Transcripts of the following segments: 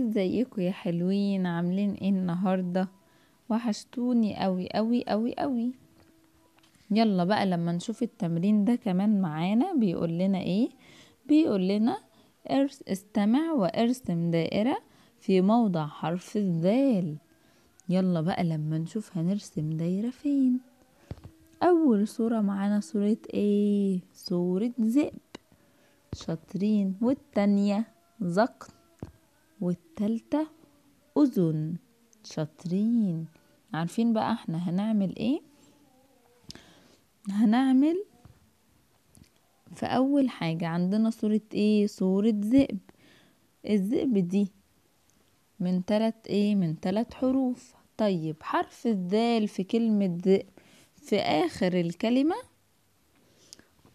ازيكم يا حلوين عاملين ايه النهارده وحشتوني قوي قوي قوي قوي يلا بقى لما نشوف التمرين ده كمان معانا بيقول لنا ايه بيقول لنا استمع وارسم دائره في موضع حرف الذال يلا بقى لما نشوف هنرسم دايره فين اول صوره معانا صوره ايه صوره ذئب شاطرين والتانيه زقط والتالتة أذن شاطرين عارفين بقى احنا هنعمل ايه هنعمل في أول حاجة عندنا صورة ايه صورة ذئب الذئب دي من تلات ايه من تلات حروف طيب حرف الذال في كلمة ذئب في آخر الكلمة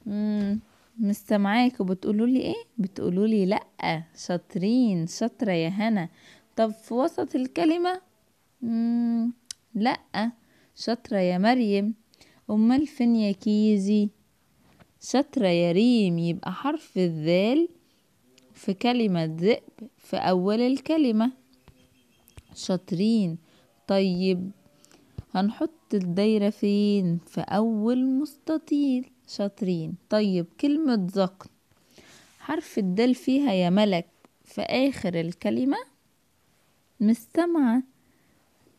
مم. مستمعاك وبتقولوا لي ايه بتقولوا لي لا شاطرين شاطره يا هنا طب في وسط الكلمه لا شاطره يا مريم امال فين يا كيزي شاطره يا ريم يبقى حرف الذال في كلمه ذئب في اول الكلمه شاطرين طيب هنحط حط الدايرة فين في أول مستطيل شاطرين طيب كلمة ذقن حرف الدال فيها يا ملك في آخر الكلمة مش سامعة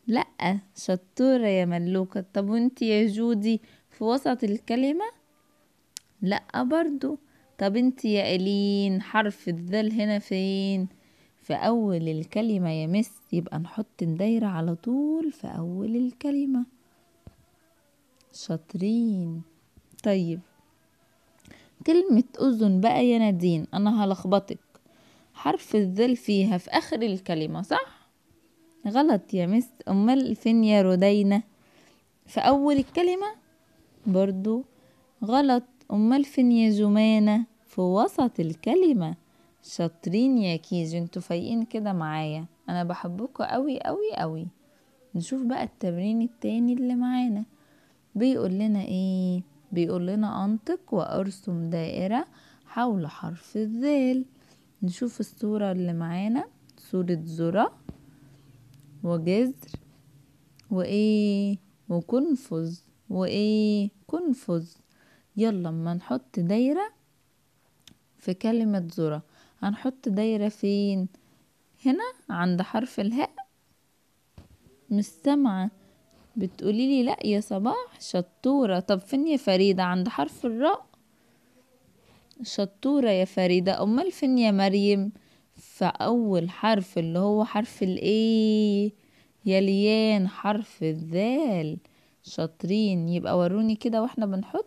لأ شطورة يا ملوكة طب وانت يا جودي في وسط الكلمة لأ برضو طب انت يا ألين حرف الدال هنا فين في أول الكلمة يا مس يبقى نحط الدايرة على طول في أول الكلمة شاطرين طيب كلمة أذن بقى يا نادين أنا هلخبطك حرف الذل فيها في آخر الكلمة صح؟ غلط يا مس أمال فين يا ردينا في أول الكلمة برضو غلط أمال فين يا جمانة في وسط الكلمة شاطرين يا كيجي انتوا فايقين كده معايا أنا بحبكوا أوي أوي أوي نشوف بقى التمرين التاني اللي معانا بيقول لنا ايه بيقول لنا انطق وارسم دائرة حول حرف الذال نشوف الصورة اللي معانا صورة ذرة وجذر وايه وقنفذ وايه قنفذ يلا اما نحط دايرة في كلمة ذرة هنحط دايرة فين هنا عند حرف الهاء مش سامعه بتقولي لي لا يا صباح شطورة طب فين يا فريدة عند حرف الراء شطورة يا فريدة أمال فين يا مريم فأول حرف اللي هو حرف الإيه يليان حرف الذال شاطرين يبقى وروني كده واحنا بنحط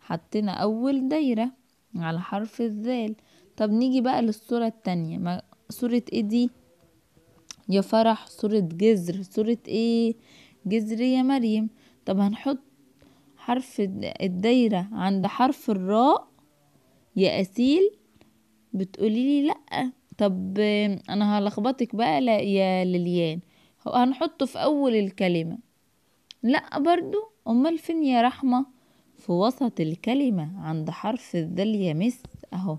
حطينا أول دايرة على حرف الذال طب نيجي بقى للصورة التانية ما صورة إيه دي يا فرح صورة جزر صورة إيه جذر يا مريم طب هنحط حرف الدايرة عند حرف الراء يا أسيل بتقولي لي لأ طب أنا هلخبطك بقى يا ليليان هنحطه في أول الكلمة لأ برضو أمال فين يا رحمة في وسط الكلمة عند حرف الدال يا مس أهو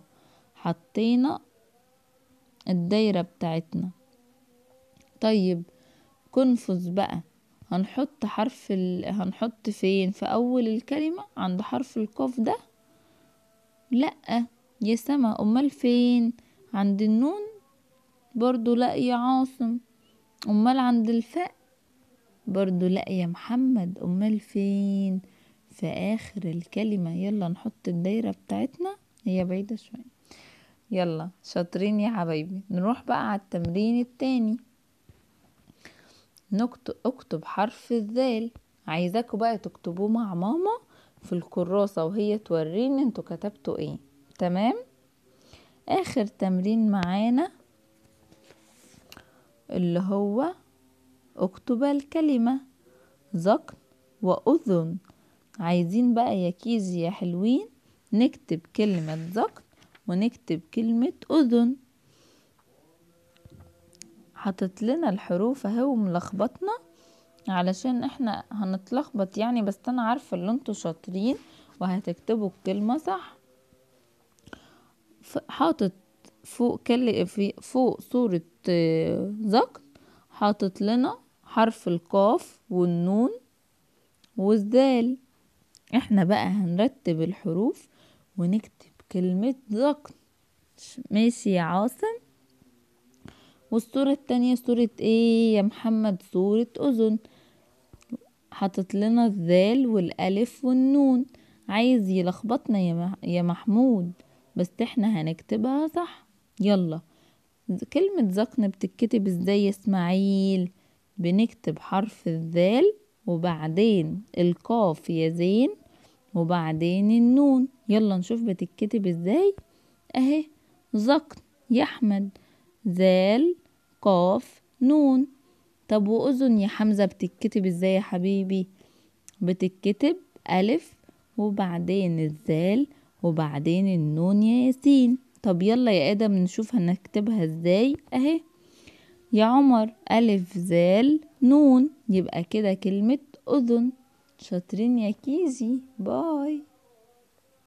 حطينا الدايرة بتاعتنا طيب كنفذ بقى هنحط حرف ال... هنحط فين في أول الكلمة عند حرف القاف ده لأ يا سما أمال فين عند النون برضو لأ يا عاصم أمال عند الفاء برضو لأ يا محمد أمال فين في آخر الكلمة يلا نحط الدايرة بتاعتنا هي بعيدة شوية يلا شاطرين يا حبايبي نروح بقى على التمرين التاني اكتب حرف الذال عايزاكوا بقى تكتبوه مع ماما في الكراسة وهي توريني انتوا كتبتوا ايه تمام اخر تمرين معانا اللي هو اكتب الكلمة ذقن وأذن عايزين بقى يا كيزي يا حلوين نكتب كلمة ذقن ونكتب كلمة أذن حطت لنا الحروف اهو ملخبطنا علشان احنا هنتلخبط يعني بس انا عارفه اللي انتوا شاطرين وهتكتبوا الكلمه صح حاطط فوق كل فوق صوره ذكر آه، حاطط لنا حرف القاف والنون والذال احنا بقى هنرتب الحروف ونكتب كلمه ذكر ماشي يا عاصم والصورة التانية صورة ايه يا محمد صورة اذن حطت لنا الذال والالف والنون عايز يلخبطنا يا, يا محمود بس احنا هنكتبها صح يلا كلمة ذقن بتتكتب ازاي يا اسماعيل بنكتب حرف الذال وبعدين القاف يا زين وبعدين النون يلا نشوف بتتكتب ازاي اهي ذقن يا احمد ذال قاف نون طب وأذن يا حمزة بتتكتب ازاي يا حبيبي بتتكتب ألف وبعدين الذال وبعدين النون يا ياسين طب يلا يا آدم نشوف هنكتبها ازاي اهي يا عمر ألف ذال نون يبقى كده كلمة أذن شاطرين يا كيزي باي